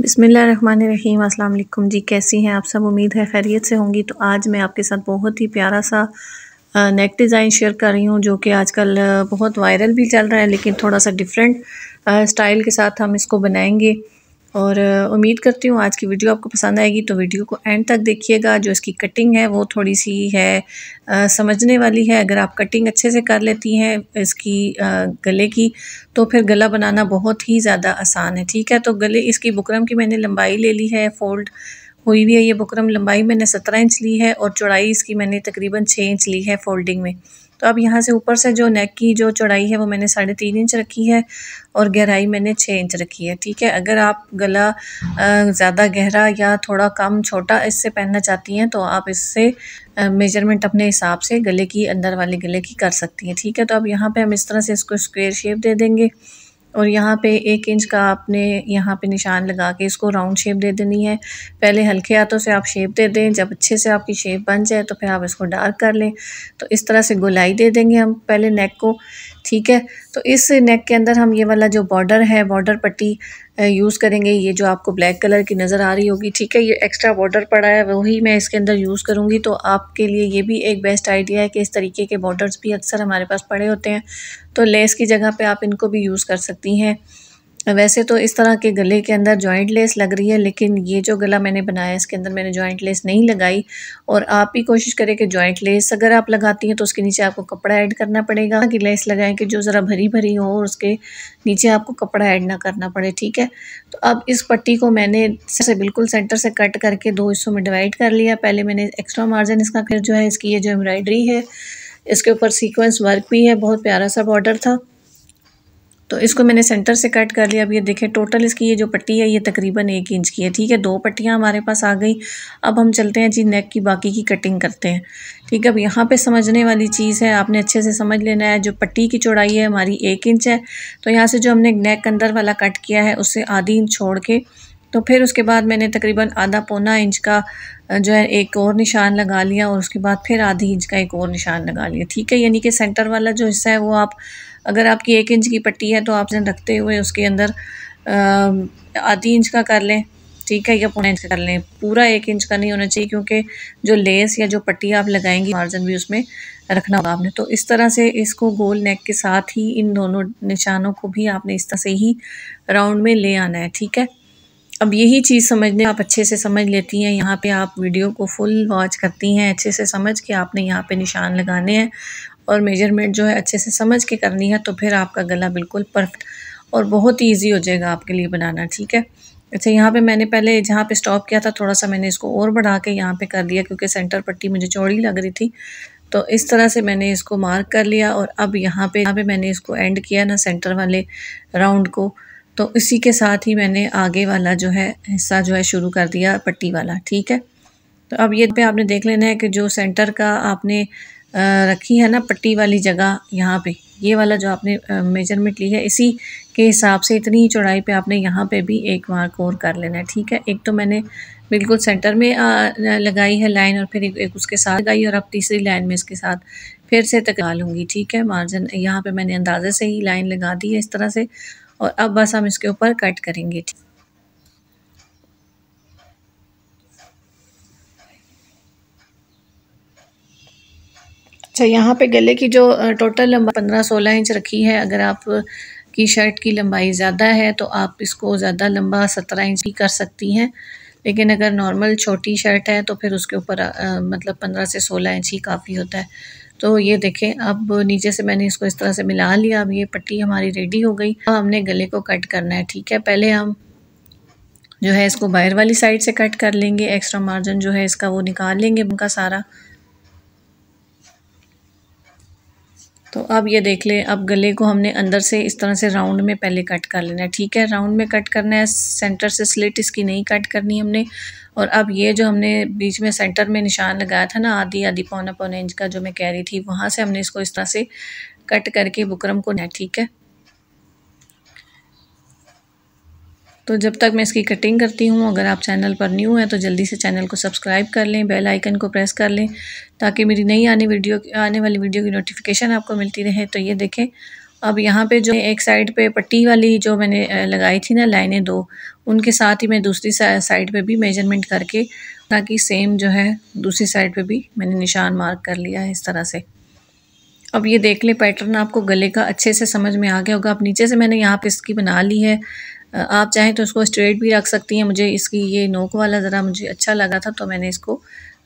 बिसमीम अल्लाम जी कैसी हैं आप सब उम्मीद है खैरियत से होंगी तो आज मैं आपके साथ बहुत ही प्यारा सा नेक डिज़ाइन शेयर कर रही हूँ जो कि आजकल बहुत वायरल भी चल रहा है लेकिन थोड़ा सा डिफरेंट स्टाइल के साथ हम इसको बनाएंगे और उम्मीद करती हूँ आज की वीडियो आपको पसंद आएगी तो वीडियो को एंड तक देखिएगा जो इसकी कटिंग है वो थोड़ी सी है आ, समझने वाली है अगर आप कटिंग अच्छे से कर लेती हैं इसकी आ, गले की तो फिर गला बनाना बहुत ही ज़्यादा आसान है ठीक है तो गले इसकी बुकरम की मैंने लंबाई ले ली है फोल्ड हुई हुई है ये बुकरम लंबाई मैंने सत्रह इंच ली है और चौड़ाई इसकी मैंने तकरीबन छः इंच ली है फोल्डिंग में तो अब यहाँ से ऊपर से जो नेक की जो चौड़ाई है वो मैंने साढ़े तीन इंच रखी है और गहराई मैंने छः इंच रखी है ठीक है अगर आप गला ज़्यादा गहरा या थोड़ा कम छोटा इससे पहनना चाहती हैं तो आप इससे मेजरमेंट अपने हिसाब से गले की अंदर वाले गले की कर सकती हैं ठीक है तो अब यहाँ पर हम इस तरह से इसको स्क्वेयर शेप दे देंगे और यहाँ पे एक इंच का आपने यहाँ पे निशान लगा के इसको राउंड शेप दे देनी है पहले हल्के हाथों से आप शेप दे दें जब अच्छे से आपकी शेप बन जाए तो फिर आप इसको डार्क कर लें तो इस तरह से गुलाई दे देंगे हम पहले नेक को ठीक है तो इस नेक के अंदर हम ये वाला जो बॉर्डर है बॉर्डर पट्टी यूज़ करेंगे ये जो आपको ब्लैक कलर की नज़र आ रही होगी ठीक है ये एक्स्ट्रा बॉर्डर पड़ा है वही मैं इसके अंदर यूज़ करूँगी तो आपके लिए ये भी एक बेस्ट आइडिया है कि इस तरीके के बॉर्डर्स भी अक्सर हमारे पास पड़े होते हैं तो लेस की जगह पे आप इनको भी यूज़ कर सकती हैं वैसे तो इस तरह के गले के अंदर जॉइंट लेस लग रही है लेकिन ये जो गला मैंने बनाया इसके अंदर मैंने जॉइंट लेस नहीं लगाई और आप भी कोशिश करें कि जॉइंट लेस अगर आप लगाती हैं तो उसके नीचे आपको कपड़ा ऐड करना पड़ेगा कि लेस लगाएं कि जो ज़रा भरी भरी हो और उसके नीचे आपको कपड़ा ऐड ना करना पड़े ठीक है तो अब इस पट्टी को मैंने से बिल्कुल सेंटर से कट करके दो हिस्सों में डिवाइड कर लिया पहले मैंने एक्स्ट्रा मार्जिन इसका फिर जो है इसकी ये जो एम्ब्रॉयडरी है इसके ऊपर सीक्वेंस वर्क भी है बहुत प्यारा सा बॉर्डर था तो इसको मैंने सेंटर से कट कर लिया अब ये देखें टोटल इसकी ये जो पट्टी है ये तकरीबन एक इंच की है ठीक है दो पट्टियाँ हमारे पास आ गई अब हम चलते हैं जी नेक की बाकी की कटिंग करते हैं ठीक है अब यहाँ पे समझने वाली चीज़ है आपने अच्छे से समझ लेना है जो पट्टी की चौड़ाई है हमारी एक इंच है तो यहाँ से जो हमने नेक अंदर वाला कट किया है उससे आधी इंच छोड़ के तो फिर उसके बाद मैंने तकरीबन आधा पौना इंच का जो है एक और निशान लगा लिया और उसके बाद फिर आधी इंच का एक और निशान लगा लिया ठीक है यानी कि सेंटर वाला जो हिस्सा है वो आप अगर आपकी एक इंच की पट्टी है तो आपने रखते हुए उसके अंदर आधी इंच का कर लें ठीक है या पौने इंच का कर लें पूरा एक इंच का नहीं होना चाहिए क्योंकि जो लेस या जो पट्टी आप लगाएंगी मार्जिन भी उसमें रखना होगा आपने तो इस तरह से इसको गोल नेक के साथ ही इन दोनों निशानों को भी आपने इस तरह से ही राउंड में ले आना है ठीक है अब यही चीज़ समझने आप अच्छे से समझ लेती हैं यहाँ पे आप वीडियो को फुल वॉच करती हैं अच्छे से समझ के आपने यहाँ पे निशान लगाने हैं और मेजरमेंट जो है अच्छे से समझ के करनी है तो फिर आपका गला बिल्कुल परफेक्ट और बहुत ही ईजी हो जाएगा आपके लिए बनाना ठीक है अच्छा यहाँ पे मैंने पहले जहाँ पे स्टॉप किया था थोड़ा सा मैंने इसको और बढ़ा के यहाँ पे कर दिया क्योंकि सेंटर पट्टी मुझे चौड़ी लग रही थी तो इस तरह से मैंने इसको मार्क कर लिया और अब यहाँ पे यहाँ पे मैंने इसको एंड किया ना सेंटर वाले राउंड को तो इसी के साथ ही मैंने आगे वाला जो है हिस्सा जो है शुरू कर दिया पट्टी वाला ठीक है तो अब ये पे आपने देख लेना है कि जो सेंटर का आपने रखी है ना पट्टी वाली जगह यहाँ पे ये वाला जो आपने मेजरमेंट ली है इसी के हिसाब से इतनी ही चौड़ाई पे आपने यहाँ पे भी एक मार्क और कर लेना है ठीक है एक तो मैंने बिल्कुल सेंटर में लगाई है लाइन और फिर एक उसके साथ लगाई और अब तीसरी लाइन में इसके साथ फिर से तक लूँगी ठीक है मार्जिन यहाँ पर मैंने अंदाजे से ही लाइन लगा दी है इस तरह से और अब बस हम इसके ऊपर कट करेंगे ठीक अच्छा यहाँ पे गले की जो टोटल लंबा पंद्रह सोलह इंच रखी है अगर आप की शर्ट की लंबाई ज़्यादा है तो आप इसको ज़्यादा लंबा सत्रह इंच ही कर सकती हैं लेकिन अगर नॉर्मल छोटी शर्ट है तो फिर उसके ऊपर मतलब पंद्रह से सोलह इंच ही काफ़ी होता है तो ये देखें अब नीचे से मैंने इसको इस तरह से मिला लिया अब ये पट्टी हमारी रेडी हो गई अब हमने गले को कट करना है ठीक है पहले हम जो है इसको बाहर वाली साइड से कट कर लेंगे एक्स्ट्रा मार्जिन जो है इसका वो निकाल लेंगे उनका सारा तो अब ये देख ले अब गले को हमने अंदर से इस तरह से राउंड में पहले कट कर लेना है ठीक है राउंड में कट करना है सेंटर से स्लिट इसकी नहीं कट करनी हमने और अब ये जो हमने बीच में सेंटर में निशान लगाया था ना आधी आधी पौना पौना इंच का जो मैं कह रही थी वहाँ से हमने इसको इस तरह से कट करके बुकरम को ना ठीक है तो जब तक मैं इसकी कटिंग करती हूँ अगर आप चैनल पर न्यू हैं तो जल्दी से चैनल को सब्सक्राइब कर लें बेल आइकन को प्रेस कर लें ताकि मेरी नई आने वीडियो आने वाली वीडियो की नोटिफिकेशन आपको मिलती रहे तो ये देखें अब यहाँ पे जो एक साइड पे पट्टी वाली जो मैंने लगाई थी ना लाइनें दो उनके साथ ही मैं दूसरी साइड पर भी मेजरमेंट करके ताकि सेम जो है दूसरी साइड पर भी मैंने निशान मार्क कर लिया है इस तरह से अब ये देख लें पैटर्न आपको गले का अच्छे से समझ में आ गया होगा अब नीचे से मैंने यहाँ पे इसकी बना ली है आप चाहें तो इसको स्ट्रेट भी रख सकती हैं मुझे इसकी ये नोक वाला ज़रा मुझे अच्छा लगा था तो मैंने इसको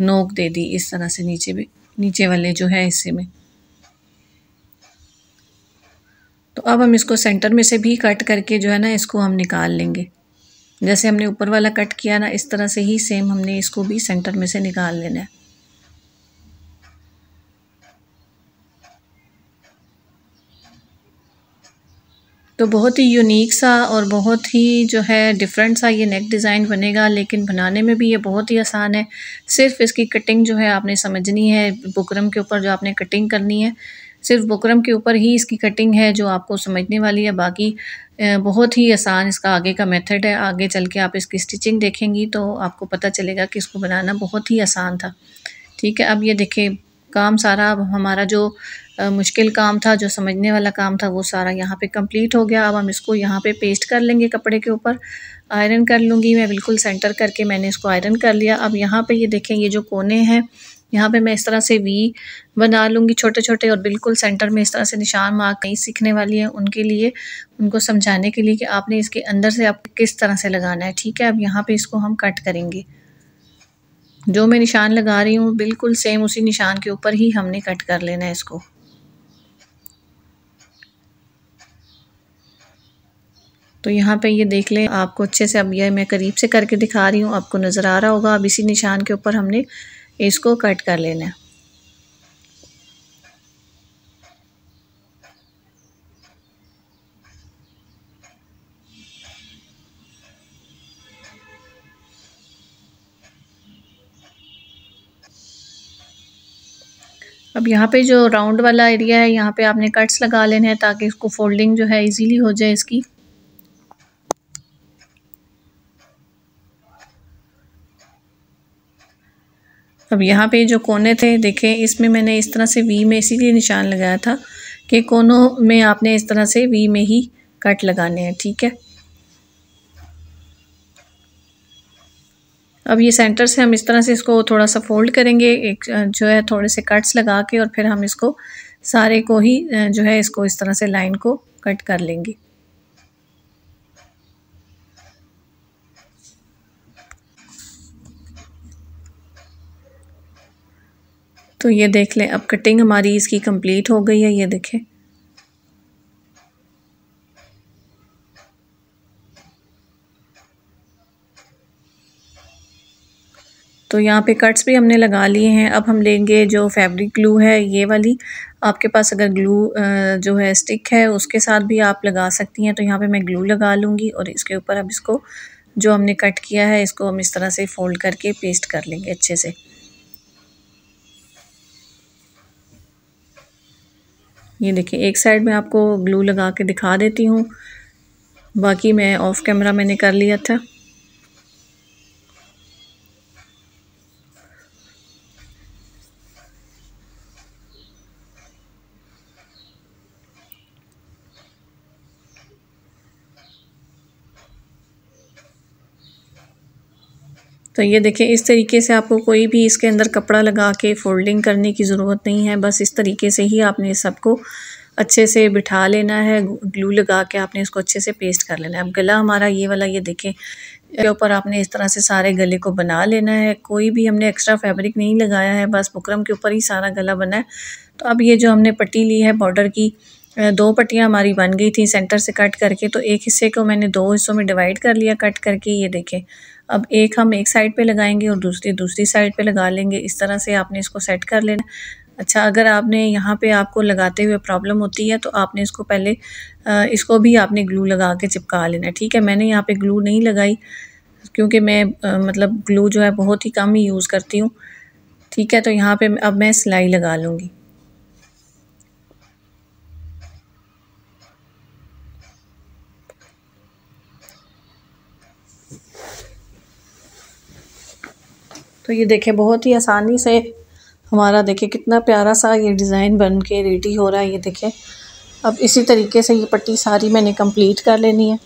नोक दे दी इस तरह से नीचे भी नीचे वाले जो है हिस्से में तो अब हम इसको सेंटर में से भी कट करके जो है ना इसको हम निकाल लेंगे जैसे हमने ऊपर वाला कट किया ना इस तरह से ही सेम हमने इसको भी सेंटर में से निकाल लेना है तो बहुत ही यूनिक सा और बहुत ही जो है डिफरेंट सा ये नेक डिज़ाइन बनेगा लेकिन बनाने में भी ये बहुत ही आसान है सिर्फ इसकी कटिंग जो है आपने समझनी है बुकरम के ऊपर जो आपने कटिंग करनी है सिर्फ बुकरम के ऊपर ही इसकी कटिंग है जो आपको समझने वाली है बाकी बहुत ही आसान इसका आगे का मेथड है आगे चल के आप इसकी स्टिचिंग देखेंगी तो आपको पता चलेगा कि इसको बनाना बहुत ही आसान था ठीक है अब ये देखें काम सारा हमारा जो आ, मुश्किल काम था जो समझने वाला काम था वो सारा यहाँ पे कंप्लीट हो गया अब हम इसको यहाँ पे पेस्ट कर लेंगे कपड़े के ऊपर आयरन कर लूँगी मैं बिल्कुल सेंटर करके मैंने इसको आयरन कर लिया अब यहाँ पे ये देखें ये जो कोने हैं यहाँ पे मैं इस तरह से वी बना लूँगी छोटे छोटे और बिल्कुल सेंटर में इस तरह से निशान मार कहीं सीखने वाली है उनके लिए उनको समझाने के लिए कि आपने इसके अंदर से आप किस तरह से लगाना है ठीक है अब यहाँ पर इसको हम कट करेंगे जो मैं निशान लगा रही हूँ बिल्कुल सेम उसी निशान के ऊपर ही हमने कट कर लेना है इसको तो यहाँ पे ये देख लें आपको अच्छे से अब ये मैं करीब से करके दिखा रही हूँ आपको नज़र आ रहा होगा अब इसी निशान के ऊपर हमने इसको कट कर लेना है अब यहाँ पे जो राउंड वाला एरिया है यहाँ पे आपने कट्स लगा लेने हैं ताकि इसको फोल्डिंग जो है इजीली हो जाए इसकी अब यहाँ पे जो कोने थे देखें इसमें मैंने इस तरह से वी में इसीलिए निशान लगाया था कि कोनों में आपने इस तरह से वी में ही कट लगाने हैं ठीक है अब ये सेंटर से हम इस तरह से इसको थोड़ा सा फोल्ड करेंगे एक जो है थोड़े से कट्स लगा के और फिर हम इसको सारे को ही जो है इसको इस तरह से लाइन को कट कर लेंगे तो ये देख लें अब कटिंग हमारी इसकी कंप्लीट हो गई है ये देखें तो यहाँ पे कट्स भी हमने लगा लिए हैं अब हम लेंगे जो फैब्रिक ग्लू है ये वाली आपके पास अगर ग्लू जो है स्टिक है उसके साथ भी आप लगा सकती हैं तो यहाँ पे मैं ग्लू लगा लूँगी और इसके ऊपर अब इसको जो हमने कट किया है इसको हम इस तरह से फ़ोल्ड करके पेस्ट कर लेंगे अच्छे से ये देखिए एक साइड में आपको ग्लू लगा के दिखा देती हूँ बाकी मैं ऑफ कैमरा मैंने कर लिया था तो ये देखें इस तरीके से आपको कोई भी इसके अंदर कपड़ा लगा के फोल्डिंग करने की ज़रूरत नहीं है बस इस तरीके से ही आपने सबको अच्छे से बिठा लेना है ग्लू लगा के आपने इसको अच्छे से पेस्ट कर लेना है अब गला हमारा ये वाला ये देखें के ऊपर आपने इस तरह से सारे गले को बना लेना है कोई भी हमने एक्स्ट्रा फैब्रिक नहीं लगाया है बस बुकरम के ऊपर ही सारा गला बना है तो अब ये जो हमने पट्टी ली है बॉर्डर की दो पट्टियाँ हमारी बन गई थी सेंटर से कट करके तो एक हिस्से को मैंने दो हिस्सों में डिवाइड कर लिया कट करके ये देखें अब एक हम एक साइड पे लगाएंगे और दूसरी दूसरी साइड पे लगा लेंगे इस तरह से आपने इसको सेट कर लेना अच्छा अगर आपने यहाँ पे आपको लगाते हुए प्रॉब्लम होती है तो आपने इसको पहले इसको भी आपने ग्लू लगा के चिपका लेना ठीक है मैंने यहाँ पर ग्लू नहीं लगाई क्योंकि मैं मतलब ग्लू जो है बहुत ही कम ही यूज़ करती हूँ ठीक है तो यहाँ पर अब मैं सिलाई लगा लूँगी तो ये देखें बहुत ही आसानी से हमारा देखें कितना प्यारा सा ये डिज़ाइन बन के रेडी हो रहा है ये देखें अब इसी तरीके से ये पट्टी सारी मैंने कंप्लीट कर लेनी है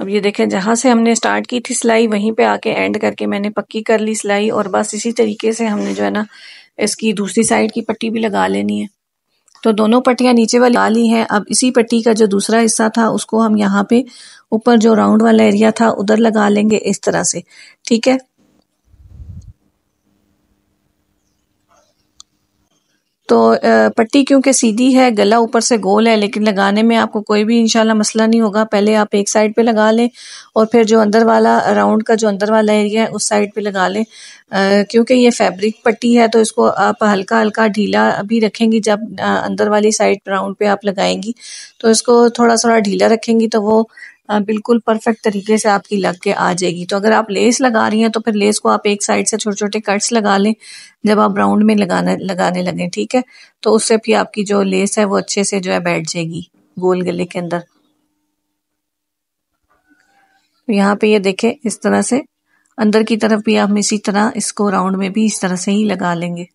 अब ये देखें जहाँ से हमने स्टार्ट की थी सिलाई वहीं पे आके एंड करके मैंने पक्की कर ली सिलाई और बस इसी तरीके से हमने जो है ना इसकी दूसरी साइड की पट्टी भी लगा लेनी है तो दोनों पट्टियाँ नीचे वाली डाली हैं अब इसी पट्टी का जो दूसरा हिस्सा था उसको हम यहाँ पे ऊपर जो राउंड वाला एरिया था उधर लगा लेंगे इस तरह से ठीक है तो पट्टी क्योंकि सीधी है गला ऊपर से गोल है लेकिन लगाने में आपको कोई भी इंशाल्लाह मसला नहीं होगा पहले आप एक साइड पे लगा लें और फिर जो अंदर वाला राउंड का जो अंदर वाला एरिया है उस साइड पे लगा लें क्योंकि ये फैब्रिक पट्टी है तो इसको आप हल्का हल्का ढीला भी रखेंगी जब अंदर वाली साइड राउंड पे आप लगाएंगी तो इसको थोड़ा थोड़ा ढीला रखेंगी तो वो बिल्कुल परफेक्ट तरीके से आपकी लग के आ जाएगी तो अगर आप लेस लगा रही हैं तो फिर लेस को आप एक साइड से छोटे छोटे कट्स लगा लें जब आप राउंड में लगाने लगाने लगे ठीक है तो उससे भी आपकी जो लेस है वो अच्छे से जो है बैठ जाएगी गोल गले के अंदर तो यहाँ पे ये देखे देखें इस तरह से अंदर की तरफ भी हम इसी तरह इसको राउंड में भी इस तरह से ही लगा लेंगे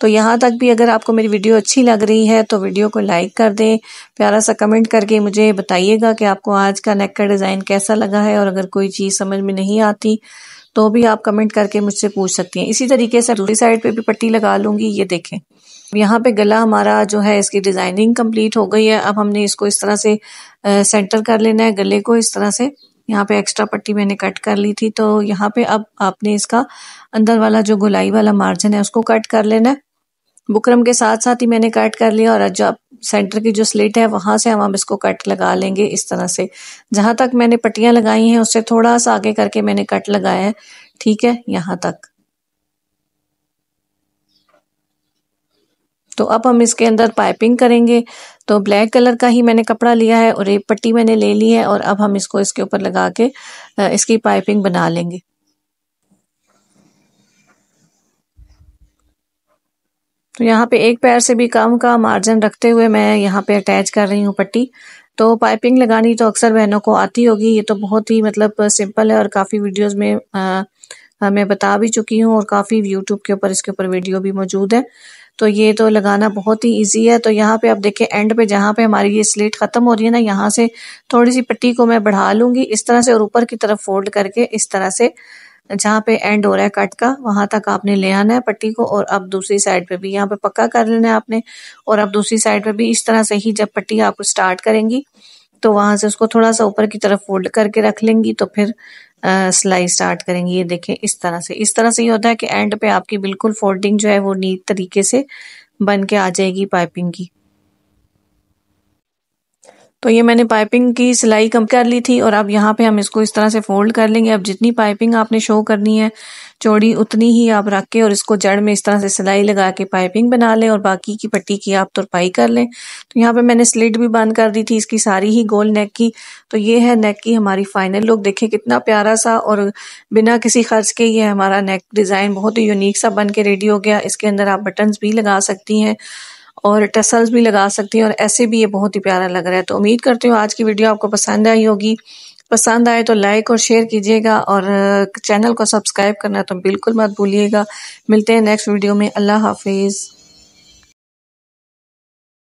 तो यहाँ तक भी अगर आपको मेरी वीडियो अच्छी लग रही है तो वीडियो को लाइक कर दें प्यारा सा कमेंट करके मुझे बताइएगा कि आपको आज का नेक का डिज़ाइन कैसा लगा है और अगर कोई चीज़ समझ में नहीं आती तो भी आप कमेंट करके मुझसे पूछ सकती हैं इसी तरीके से दूसरी साइड पे भी पट्टी लगा लूँगी ये देखें यहाँ पे गला हमारा जो है इसकी डिज़ाइनिंग कंप्लीट हो गई है अब हमने इसको इस तरह से आ, सेंटर कर लेना है गले को इस तरह से यहाँ पे एक्स्ट्रा पट्टी मैंने कट कर ली थी तो यहाँ पे अब आपने इसका अंदर वाला जो गुलाई वाला मार्जिन है उसको कट कर लेना है बुकरम के साथ साथ ही मैंने कट कर लिया और जो सेंटर की जो स्लिट है वहां से हम इसको कट लगा लेंगे इस तरह से जहां तक मैंने पट्टियां लगाई हैं उससे थोड़ा सा आगे करके मैंने कट लगाया है ठीक है यहाँ तक तो अब हम इसके अंदर पाइपिंग करेंगे तो ब्लैक कलर का ही मैंने कपड़ा लिया है और एक पट्टी मैंने ले ली है और अब हम इसको इसके ऊपर लगा के इसकी पाइपिंग बना लेंगे तो यहाँ पे एक पैर से भी कम का मार्जिन रखते हुए मैं यहाँ पे अटैच कर रही हूँ पट्टी तो पाइपिंग लगानी तो अक्सर बहनों को आती होगी ये तो बहुत ही मतलब सिंपल है और काफ़ी वीडियोस में आ, मैं बता भी चुकी हूँ और काफ़ी यूट्यूब के ऊपर इसके ऊपर वीडियो भी मौजूद है तो ये तो लगाना बहुत ही इजी है तो यहाँ पे आप देखें एंड पे जहाँ पे हमारी ये स्लेट ख़त्म हो रही है ना यहाँ से थोड़ी सी पट्टी को मैं बढ़ा लूँगी इस तरह से और ऊपर की तरफ फोल्ड करके इस तरह से जहाँ पे एंड हो रहा है कट का वहाँ तक आपने ले आना है पट्टी को और अब दूसरी साइड पे भी यहाँ पे पक्का कर लेना है आपने और अब दूसरी साइड पे भी इस तरह से ही जब पट्टी आप स्टार्ट करेंगी तो वहाँ से उसको थोड़ा सा ऊपर की तरफ फोल्ड करके रख लेंगी तो फिर आ, सिलाई स्टार्ट करेंगी ये देखें इस तरह से इस तरह से ये होता है कि एंड पे आपकी बिल्कुल फोल्डिंग जो है वो नीट तरीके से बन के आ जाएगी पाइपिंग की तो ये मैंने पाइपिंग की सिलाई कम कर ली थी और अब यहाँ पे हम इसको इस तरह से फोल्ड कर लेंगे अब जितनी पाइपिंग आपने शो करनी है चौड़ी उतनी ही आप रख के और इसको जड़ में इस तरह से सिलाई लगा के पाइपिंग बना लें और बाकी की पट्टी की आप तुरपाई कर लें तो यहाँ पे मैंने स्लिट भी बंद कर दी थी इसकी सारी ही गोल नेक की तो ये है नेक की हमारी फाइनल लुक देखें कितना प्यारा सा और बिना किसी खर्च के ये हमारा नेक डिज़ाइन बहुत ही यूनिक सा बन के रेडी हो गया इसके अंदर आप बटन्स भी लगा सकती हैं और टसल्स भी लगा सकती हैं और ऐसे भी ये बहुत ही प्यारा लग रहा है तो उम्मीद करती हूँ आज की वीडियो आपको पसंद आई होगी पसंद आए तो लाइक और शेयर कीजिएगा और चैनल uh, को सब्सक्राइब करना तो बिल्कुल मत भूलिएगा मिलते हैं नेक्स्ट वीडियो में अल्लाह हाफिज़